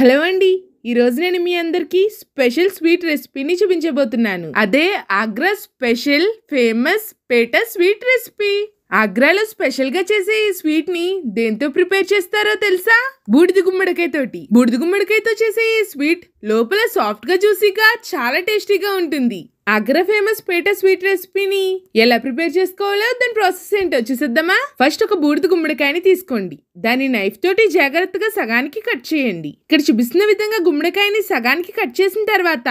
hello అండి ఈరోజు నేను మీ అందరికీ స్పెషల్ స్వీట్ రెసిపీని చూపించబోతున్నాను అదే Agra special famous petha sweet recipe ఆగ్రాలో స్పెషల్గా చేసే ఈ స్వీట్ని దేంతో ప్రిపేర్ చేస్తారో తెలుసా బూడిద గుమ్మడికాయతోటి బూడిద గుమ్మడికాయతో చేసే ఈ స్వీట్ లోపల సాఫ్ట్గా జ్యూసీగా చాలా టేస్టీగా ఉంటుంది ఆగ్రా ఫేమస్ పేట స్వీట్ రెసిపీని ఎలా ప్రిపేర్ చేసుకోవాలో దాని ప్రాసెస్ ఏంటో చూసేద్దామా ఫస్ట్ ఒక బూడిద గుమ్మడికాయని తీసుకోండి దాని నైఫ్ తోటి జాగ్రత్తగా సగానికి కట్ చేయండి ఇక్కడ చూపిస్తున్న విధంగా గుమ్మడికాయని సగానికి కట్ చేసిన తర్వాత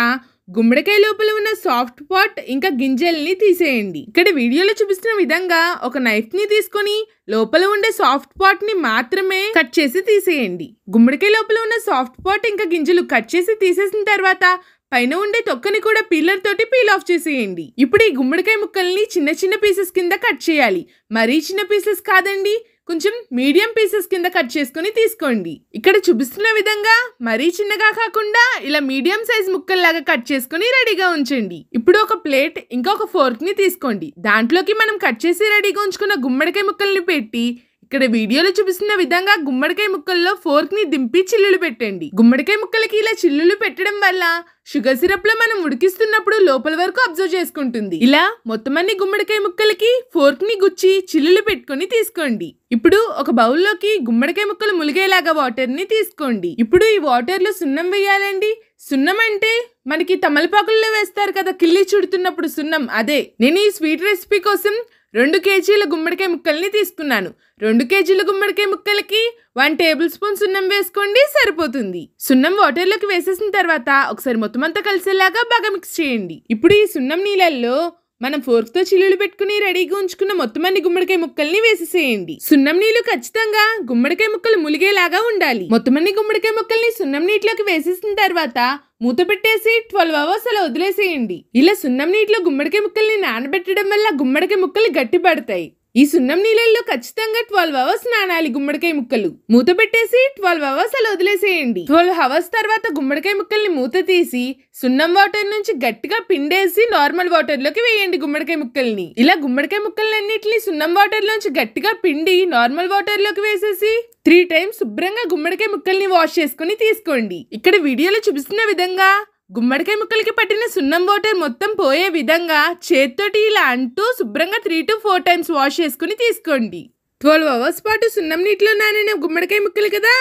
గుమ్మడికాయ లోపల ఉన్న సాఫ్ట్ పార్ట్ ఇంకా గింజల్ని తీసేయండి ఇక్కడ వీడియోలో చూపిస్తున్న విధంగా ఒక నైఫ్ ని తీసుకొని లోపల ఉండే సాఫ్ట్ పార్ట్ ని మాత్రమే కట్ చేసి తీసేయండి గుమ్మడికాయ లోపల ఉన్న సాఫ్ట్ పార్ట్ ఇంకా గింజలు కట్ చేసి తీసేసిన తర్వాత పైన ఉండే తొక్కని కూడా పీలర్ తోటి పీల్ ఆఫ్ చేసేయండి ఇప్పుడు ఈ గుమ్మడికాయ ముక్కల్ని చిన్న చిన్న పీసెస్ కింద కట్ చేయాలి మరీ చిన్న పీసెస్ కాదండి కొంచెం మీడియం పీసెస్ కింద కట్ చేసుకుని తీసుకోండి ఇక్కడ చూపిస్తున్న విధంగా మరీ చిన్నగా కాకుండా ఇలా మీడియం సైజ్ ముక్కల్లాగా కట్ చేసుకుని రెడీగా ఉంచండి ఇప్పుడు ఒక ప్లేట్ ఇంకా ఒక ఫోర్క్ ని తీసుకోండి దాంట్లోకి మనం కట్ చేసి రెడీగా ఉంచుకున్న గుమ్మడికాయ ముక్కల్ని పెట్టి ఇక్కడ వీడియోలో చూపిస్తున్న విధంగా గుమ్మడికాయ ముక్కల్లో ఫోర్క్ ని దింపి చిల్లులు పెట్టండి గుమ్మడికాయ ముక్కలకి ఇలా చిల్లులు పెట్టడం వల్ల షుగర్ సిరప్ లో మనం ఉడికిస్తున్నప్పుడు లోపల వరకు అబ్జర్వ్ చేసుకుంటుంది ఇలా మొత్తం అన్ని గుమ్మడికాయ ముక్కలకి ఫోర్క్ ని గుచ్చి చిల్లులు పెట్టుకుని తీసుకోండి ఇప్పుడు ఒక బౌల్లోకి గుమ్మడికాయ ముక్కలు ములిగేలాగా వాటర్ ని తీసుకోండి ఇప్పుడు ఈ వాటర్ లో సున్నం వేయాలండి సున్నం అంటే మనకి తమలపాకుల్లో వేస్తారు కదా కిల్లి చుడుతున్నప్పుడు సున్నం అదే నేను ఈ స్వీట్ రెసిపీ కోసం రెండు కేజీల గుమ్మడికాయ ముక్కల్ని తీసుకున్నాను రెండు కేజీల గుమ్మడికాయ ముక్కలకి వన్ టేబుల్ స్పూన్ సున్నం వేసుకోండి సరిపోతుంది సున్నం వాటర్లోకి వేసేసిన తర్వాత ఒకసారి మొత్తం అంతా కలిసేలాగా బాగా మిక్స్ చేయండి ఇప్పుడు ఈ సున్నం నీళ్ళల్లో మనం ఫోర్క్తో చిల్లులు పెట్టుకుని రెడీగా ఉంచుకున్న మొత్తం అన్ని గుమ్మడికాయ ముక్కల్ని వేసేసేయండి సున్నం నీళ్లు ఖచ్చితంగా గుమ్మడికాయ ముక్కలు ములిగేలాగా ఉండాలి మొత్తం అన్ని గుమ్మడికాయ ముక్కల్ని సున్నం నీటిలోకి వేసేసిన తర్వాత మూత పెట్టేసి ట్వెల్వ్ అవర్స్ అలా వదిలేసేయండి ఇలా సున్నం నీటిలో గుమ్మడికాయ ముక్కల్ని నానబెట్టడం వల్ల గుమ్మడికాయ ముక్కలు గట్టిపడతాయి ఈ సున్నం నీళ్ళల్లో ఖచ్చితంగా ట్వెల్వ్ అవర్స్ నానాలి గుమ్మడికాయ ముక్కలు మూత పెట్టేసి ట్వెల్వ్ అవర్స్ అలా వదిలేసేయండి ట్వెల్వ్ అవర్స్ తర్వాత గుమ్మడికాయ ముక్కల్ని మూత తీసి సున్నం వాటర్ నుంచి గట్టిగా పిండేసి నార్మల్ వాటర్ లోకి వేయండి గుమ్మడికాయ ముక్కల్ని ఇలా గుమ్మడికాయ ముక్కలన్నింటినీ సున్నం వాటర్ లోంచి గట్టిగా పిండి నార్మల్ వాటర్ లోకి వేసేసి త్రీ టైమ్స్ శుభ్రంగా గుమ్మడికాయ ముక్కల్ని వాష్ చేసుకుని తీసుకోండి ఇక్కడ వీడియోలో చూపిస్తున్న విధంగా గుమ్మడికాయ ముక్కలకి పట్టిన సున్నం వాటర్ మొత్తం పోయే విధంగా చేత్తోటి ఇలా అంటూ శుభ్రంగా three to four times wash చేసుకుని తీసుకోండి ట్వెల్వ్ అవర్స్ పాటు సున్నం నీటిలో నానిన గుమ్మడికాయ ముక్కలు కదా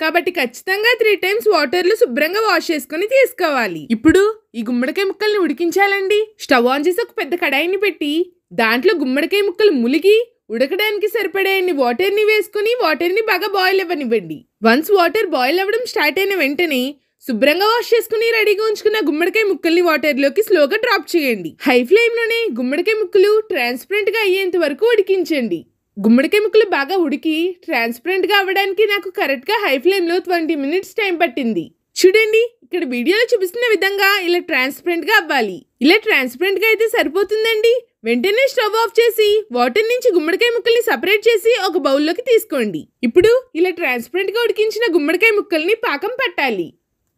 కాబట్టి ఖచ్చితంగా త్రీ టైమ్స్ వాటర్లు శుభ్రంగా వాష్ చేసుకుని తీసుకోవాలి ఇప్పుడు ఈ గుమ్మడికాయ ముక్కల్ని ఉడికించాలండి స్టవ్ ఆన్ చేసి ఒక పెద్ద కడాయిని పెట్టి దాంట్లో గుమ్మడికాయ ముక్కలు ములిగి ఉడకడానికి సరిపడే వాటర్ని వేసుకుని వాటర్ని బాగా బాయిల్ అవ్వనివ్వండి వన్స్ వాటర్ బాయిల్ అవ్వడం స్టార్ట్ అయిన వెంటనే శుభ్రంగా వాష్ చేసుకుని రెడీగా ఉంచుకున్న గుమ్మడికాయ ముక్కల్ని వాటర్లోకి స్లోగా డ్రాప్ చేయండి హై ఫ్లేమ్లోనే గుమ్మడికాయ ముక్కలు ట్రాన్స్పరెంట్గా అయ్యేంత వరకు ఉడికించండి గుమ్మడికాయ ముక్కలు బాగా ఉడికి ట్రాన్స్పరెంట్గా అవ్వడానికి నాకు కరెక్ట్గా హై ఫ్లేమ్లో ట్వంటీ మినిట్స్ టైం పట్టింది చూడండి ఇక్కడ వీడియోలో చూపిస్తున్న విధంగా ఇలా ట్రాన్స్పరెంట్గా అవ్వాలి ఇలా ట్రాన్స్పరెంట్గా అయితే సరిపోతుందండి వెంటనే స్టవ్ ఆఫ్ చేసి వాటర్ నుంచి గుమ్మడికాయ ముక్కల్ని సపరేట్ చేసి ఒక బౌల్లోకి తీసుకోండి ఇప్పుడు ఇలా ట్రాన్స్పరెంట్గా ఉడికించిన గుమ్మడికాయ ముక్కల్ని పాకం పట్టాలి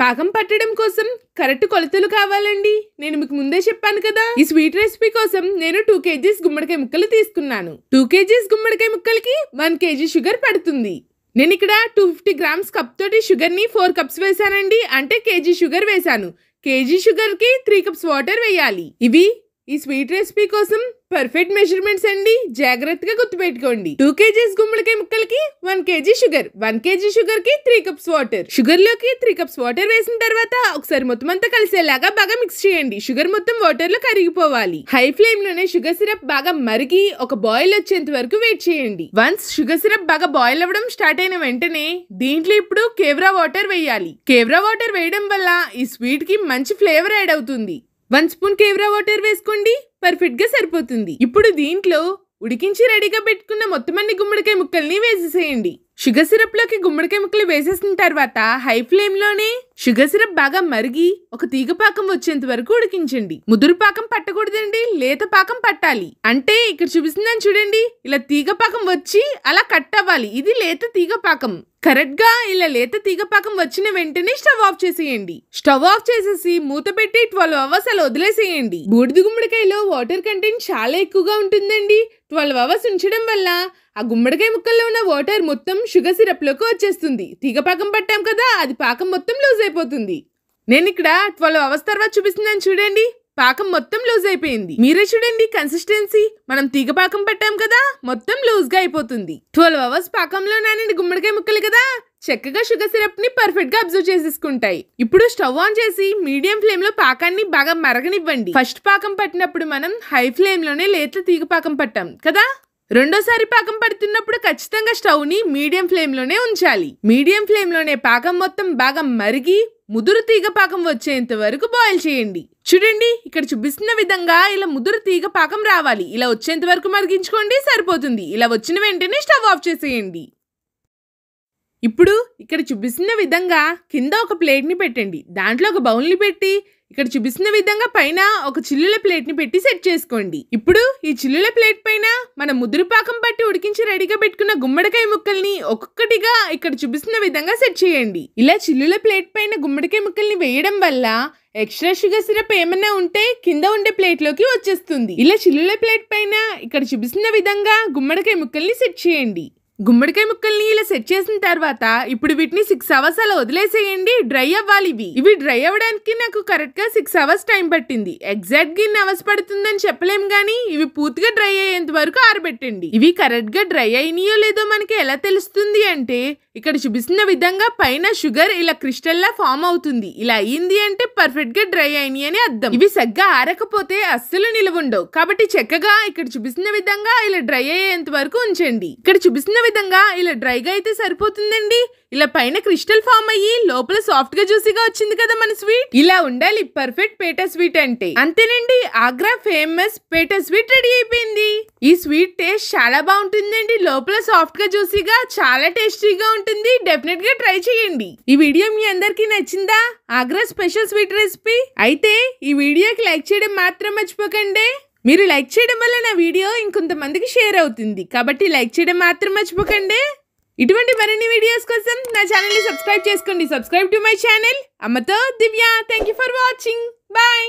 పాకం పట్టడం కోసం కరెక్ట్ కొలతలు కావాలండి నేను మీకు ముందే చెప్పాను కదా ఈ స్వీట్ రెసిపీ కోసం నేను టూ కేజీస్ గుమ్మడికాయ ముక్కలు తీసుకున్నాను టూ కేజీస్ గుమ్మడికాయ ముక్కలకి వన్ కేజీ షుగర్ పడుతుంది నేను ఇక్కడ టూ ఫిఫ్టీ గ్రామ్స్ కప్ తోటి షుగర్ని ఫోర్ కప్స్ వేసానండి అంటే కేజీ షుగర్ వేశాను కేజీ షుగర్కి త్రీ కప్స్ వాటర్ వేయాలి ఇవి ఈ స్వీట్ రెసిపీ కోసం పర్ఫెక్ట్ మెజర్మెంట్స్ అండి జాగ్రత్తగా గుర్తుపెట్టుకోండి టూ కేజీస్ గుమ్మడికాయ ముక్కలకి one KG sugar one KG sugar కి త్రీ కప్స్ వాటర్ షుగర్ లోకి త్రీ కప్స్ వాటర్ వేసిన తర్వాత ఒకసారి మొత్తం అంతా కలిసేలాగా బాగా మిక్స్ చేయండి షుగర్ మొత్తం వాటర్ లో కరిగిపోవాలి హై ఫ్లేమ్ లోనే షుగర్ సిరప్ బాగా మరిగి ఒక బాయిల్ వచ్చేంత వరకు వెయిట్ చేయండి వన్స్ షుగర్ సిరప్ బాగా బాయిల్ అవ్వడం స్టార్ట్ అయిన వెంటనే దీంట్లో ఇప్పుడు కేవ్రా వాటర్ వేయాలి కేవ్రా వాటర్ వేయడం వల్ల ఈ స్వీట్ కి మంచి ఫ్లేవర్ యాడ్ అవుతుంది వన్ స్పూన్ కేవ్రా వాటర్ వేసుకోండి పర్ఫెక్ట్గా సరిపోతుంది ఇప్పుడు దీంట్లో ఉడికించి రెడీగా పెట్టుకున్న మొత్తం అన్ని గుమ్మడికాయ ముక్కల్ని వేసేసేయండి షుగర్ సిరప్లోకి గుమ్మడికాయ ముక్కలు వేసేసిన తర్వాత హై ఫ్లేమ్లోనే షుగర్ సిరప్ బాగా మరిగి ఒక తీగ పాకం వచ్చేంత వరకు ఉడికించండి ముదురు పాకం పట్టకూడదండి లేత పాకం పట్టాలి అంటే ఇక్కడ చూపిస్తుందని చూడండి ఇలా తీగ పాకం వచ్చి అలా కట్ అవ్వాలి ఇది లేత తీగ పాకం కరెక్ట్ గా ఇలా లేత తీగ పాకం వచ్చిన వెంటనే స్టవ్ ఆఫ్ చేసేయండి స్టవ్ ఆఫ్ చేసేసి మూత పెట్టి ట్వెల్వ్ అవర్స్ అలా వదిలేసేయండి బూడిద గుమ్మడికాయలో వాటర్ కంటెంట్ చాలా ఎక్కువగా ఉంటుందండి ట్వెల్వ్ అవర్స్ ఉంచడం వల్ల ఆ గుమ్మడికాయ ముక్కల్లో ఉన్న వాటర్ మొత్తం షుగర్ సిరప్ లోకి వచ్చేస్తుంది తీగ పాకం పట్టాం కదా అది పాకం మొత్తం లూజ్ అయిపోతుంది నేను ఇక్కడ ట్వెల్వ్ అవర్స్ తర్వాత చూపిస్తున్నాను చూడండి పాకం మొత్తం లూజ్ అయిపోయింది మీరే చూడండి కన్సిస్టెన్సీ మనం తీగ పాకం పెట్టాం కదా మొత్తం లూజ్ గా అయిపోతుంది ట్వెల్వ్ అవర్స్ పాకంలో నానండి గుమ్మడికాయ ముక్కలు కదా చక్కగా షుగర్ సిరప్ ని పర్ఫెక్ట్ గా అబ్జర్వ్ చేసేసుకుంటాయి ఇప్పుడు స్టవ్ ఆన్ చేసి మీడియం ఫ్లేమ్ లో పాకాన్ని బాగా మరగనివ్వండి ఫస్ట్ పాకం పట్టినప్పుడు మనం హై ఫ్లేమ్ లోనే లేత తీగ పాకం పట్టాం కదా రెండోసారి పాకం పడుతున్నప్పుడు ఖచ్చితంగా స్టవ్ని మీడియం ఫ్లేమ్లోనే ఉంచాలి మీడియం ఫ్లేమ్లోనే పాకం మొత్తం బాగా మరిగి ముదురు తీగ పాకం వచ్చేంత వరకు బాయిల్ చేయండి చూడండి ఇక్కడ చూపిస్తున్న విధంగా ఇలా ముదురు తీగ పాకం రావాలి ఇలా వచ్చేంత వరకు మరిగించుకోండి సరిపోతుంది ఇలా వచ్చిన వెంటనే స్టవ్ ఆఫ్ చేసేయండి ఇప్పుడు ఇక్కడ చూపిస్తున్న విధంగా కింద ఒక ప్లేట్ని పెట్టండి దాంట్లో ఒక బౌల్ని పెట్టి ఇక్కడ చూపిస్తున్న విధంగా పైన ఒక చిల్లుల ప్లేట్ని పెట్టి సెట్ చేసుకోండి ఇప్పుడు ఈ చిల్లుల ప్లేట్ పైన మన ముదురుపాకం పట్టి ఉడికించి రెడీగా పెట్టుకున్న గుమ్మడికాయ ముక్కల్ని ఒక్కొక్కటిగా ఇక్కడ చూపిస్తున్న విధంగా సెట్ చేయండి ఇలా చిల్లుల ప్లేట్ పైన గుమ్మడికాయ ముక్కల్ని వేయడం వల్ల ఎక్స్ట్రా షుగర్ సిరప్ ఏమన్నా ఉంటే కింద ఉండే ప్లేట్లోకి వచ్చేస్తుంది ఇలా చిల్లుల ప్లేట్ పైన ఇక్కడ చూపిస్తున్న విధంగా గుమ్మడికాయ ముక్కల్ని సెట్ చేయండి గుమ్మడికాయ ముక్కల్ని ఇలా సెట్ చేసిన తర్వాత ఇప్పుడు వీటిని సిక్స్ అవర్స్ అలా వదిలేసేయండి డ్రై అవ్వాలి ఇవి ఇవి డ్రై అవ్వడానికి నాకు కరెక్ట్ గా సిక్స్ అవర్స్ టైం పట్టింది ఎగ్జాక్ట్ గా ఇన్ని అవర్స్ పడుతుందని చెప్పలేం కానీ ఇవి పూర్తిగా డ్రై అయ్యేంత వరకు ఆరబెట్టండి ఇవి కరెక్ట్ గా డ్రై అయినాయో లేదో మనకి ఎలా తెలుస్తుంది అంటే ఇక్కడ చూపిస్తున్న విధంగా పైన షుగర్ ఇలా క్రిస్టల్ లా ఫామ్ అవుతుంది ఇలా అయింది అంటే పర్ఫెక్ట్ గా డ్రై అయినాయి అని అర్థం ఇవి సగ్గా ఆరకపోతే అస్సలు ఉండవు కాబట్టి చక్కగా ఇక్కడ చూపిస్తున్న విధంగా ఇలా డ్రై అయ్యేంత వరకు ఉంచండి ఇక్కడ చూపిస్తున్న విధంగా ఇలా డ్రైగా అయితే సరిపోతుందండి ఇలా పైన క్రిస్టల్ ఫామ్ అయ్యి లోపల సాఫ్ట్ గా జ్యూసీగా వచ్చింది కదా మన స్వీట్ ఇలా ఉండాలి పర్ఫెక్ట్ పేట స్వీట్ అంటే అంతేనండి Agra famous petha sweet ready అయిపోయింది ఈ స్వీట్ టేస్ట్ చాలా బాగుంటుందండి లోపల సాఫ్ట్ గా జ్యూసీగా చాలా టేస్టీగా ఉంటుంది డెఫినెట్ గా ట్రై చేయండి ఈ వీడియో మీ అందరికి నచ్చిందా ఆగ్రా స్పెషల్ స్వీట్ రెసిపీ అయితే ఈ వీడియోకి లైక్ చేయడం మాత్రం మర్చిపోకండి మీరు లైక్ చేయడం వల్ల నా వీడియో ఇంకొంతమందికి షేర్ అవుతుంది కాబట్టి లైక్ చేయడం మాత్రం మర్చిపోకండి ఇటువంటి మరిన్ని వీడియోస్ కోసం నా ఛానల్ని సబ్స్క్రైబ్ చేసుకోండి సబ్స్క్రైబ్ టు మై ఛానల్ అమ్మతో Divya thank you for watching bye